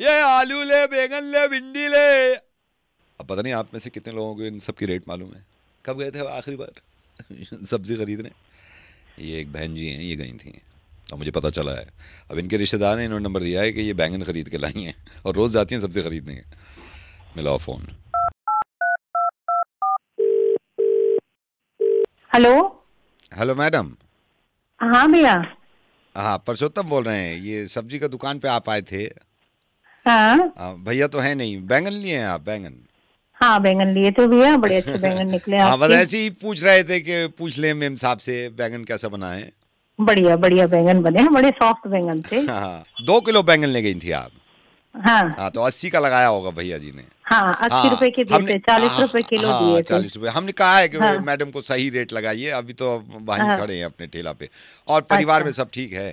ये आलू ले बैंगन ले भिंडी ले अब पता नहीं आप में से कितने लोगों को इन सब की रेट मालूम है कब गए थे आखिरी बार सब्जी खरीदने ये एक बहन जी हैं ये गई थी और मुझे पता चला है अब इनके रिश्तेदार ने इन्होंने नंबर दिया है कि ये बैंगन खरीद के लाई हैं और रोज़ जाती हैं सब्जी खरीदने मिलाओ फ़ोन हेलो हेलो मैडम हाँ भैया हाँ परसोत्तम बोल रहे हैं ये सब्जी का दुकान पे आप आए थे हाँ।, हाँ भैया तो है नहीं बैंगन लिए हैं आप बैंगन हाँ बैंगन लिए थे भैया बड़े अच्छे बैंगन निकले हाँ ऐसे ही पूछ रहे थे कि पूछ ले मेम साहब से बैंगन कैसा बना है बढ़िया बढ़िया बैंगन बने हैं बड़े सॉफ्ट बैंगन थे हाँ, हाँ दो किलो बैंगन ले गई थी आप हाँ हाँ तो अस्सी का लगाया होगा भैया जी ने हाँ अस्सी हाँ, रुपए के दिए चालीस हाँ, रुपए किलो हाँ, दिए चालीस रुपए हमने कहा है कि हाँ, मैडम को सही रेट लगाइए अभी तो वहीं हाँ, खड़े हैं अपने ठेला पे और परिवार अच्छा। में सब ठीक है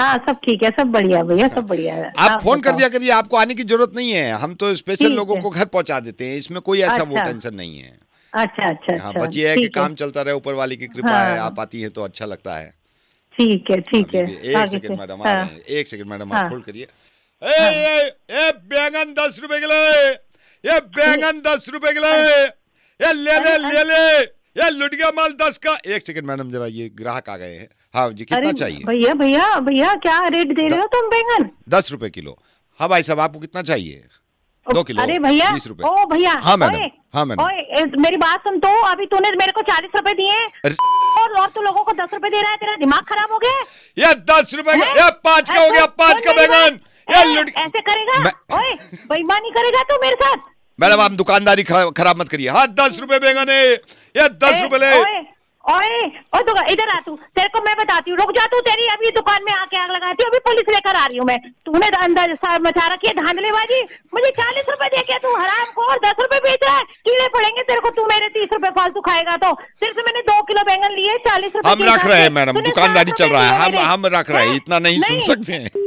हाँ सब ठीक है सब बढ़िया भैया सब बढ़िया है आप फोन कर दिया करिए आपको आने की जरूरत नहीं है हम तो स्पेशल लोगों को घर पहुंचा देते हैं इसमें कोई ऐसा अच्छा, वो टेंशन नहीं है अच्छा अच्छा हाँ अच्छा। बस ये है कि काम चलता रहे ऊपर वाले की कृपा हाँ, है आप आती है तो अच्छा लगता है ठीक है ठीक है एक सेकंड हाँ। मैडम एक सेकंड मैडम आप फोन हाँ। करिए हाँ। बैंगन दस रुपए किलो ये बैंगन दस रुपए किलो ये ले ले ले ले ये लुटिया माल दस का एक सेकंड मैडम जरा ये ग्राहक आ गए हैं हाँ जी कितना चाहिए भैया भैया भैया क्या रेट दे रहे हो तुम बैंगन दस रुपए किलो हाँ भाई साहब आपको कितना चाहिए दो किलो अरे भैया बीस रूपए हाँ मैडम हाँ मैडम मेरी बात सुन तो अभी तूने मेरे को चालीस रूपए दिए और और तो लोगों को दस रूपए दे रहा है तेरा दिमाग खराब हो गया ये दस रूपए पाँच का हो गया पाँच का बैंगन ऐसे करेगा बेईमानी करेगा तू मेरे साथ मैडम आप दुकानदारी खराब मत करिए हाँ दस रुपए बैंगन है या दस रुपए ले ओए ओए तो इधर आ तू तेरे को मैं बताती हूँ रुक जा तू तेरी अभी दुकान में आके आग लगाती हूँ अभी पुलिस लेकर आ रही हूँ मैं तूने तो अंदर मचा रखी है बाजी मुझे चालीस रुपए दे के तू हराम को दस रुपए बेच रहा है कीड़े पड़ेंगे तेरे को तू मेरे तीस रुपए फालतू खाएगा तो सिर्फ मैंने दो किलो बैंगन लिए चालीस रुपए हम रख रहे हैं मैडम दुकानदारी चल रहा है हम हम रख रहे हैं हाँ, इतना नहीं सुन सकते हैं